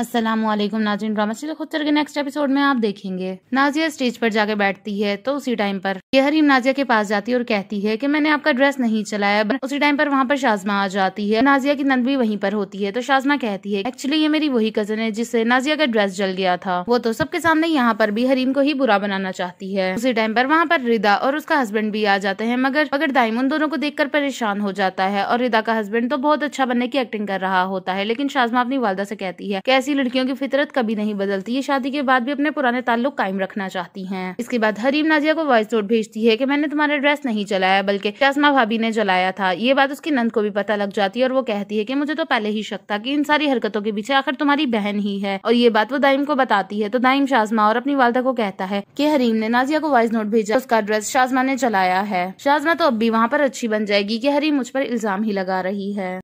असलम नाजिन drama serial खुद के next episode में आप देखेंगे नाजिया स्टेज पर जाके बैठती है तो उसी टाइम पर हरीम नाजिया के पास जाती है और कहती है कि मैंने आपका ड्रेस नहीं चलाया उसी टाइम पर वहाँ पर शाजमा आ जाती है नाजिया की नंद भी वहीं पर होती है तो शाजमा कहती है एक्चुअली ये मेरी वही कजन है जिससे नाजिया का ड्रेस जल गया था वो तो सबके सामने यहाँ पर भी हरीम को ही बुरा बनाना चाहती है उसी टाइम पर वहाँ पर रिदा और उसका हस्बैंड भी आ जाते हैं मगर मगर दाइम उन दोनों को कर परेशान हो जाता है और रिदा का हस्बैंड तो बहुत अच्छा बनने की एक्टिंग कर रहा होता है लेकिन शाजमा अपनी वालदा से कहती है ऐसी लड़कियों की फितरत कभी नहीं बदलती ये शादी के बाद भी अपने पुराने ताल्लुक कायम रखना चाहती है इसके बाद हरीम नाजिया को वॉइस नोट भेजती है की मैंने तुम्हारा ड्रेस नहीं चलाया बल्कि चश्मा भाभी ने जलाया था ये बात उसकी नंद को भी पता लग जाती है और वो कहती है की मुझे तो पहले ही शक था की इन सारी हरकतों के पीछे आखिर तुम्हारी बहन ही है और ये बात वो दाइम को बताती है तो दाइम शाजमा और अपनी वालदा को कहता है की हरीम ने नाजिया को वॉइस नोट भेजा उसका ड्रेस शाजमा ने चलाया है शाजमा तो अब भी वहाँ पर अच्छी बन जाएगी की हरीम मुझ पर इल्जाम ही लगा रही है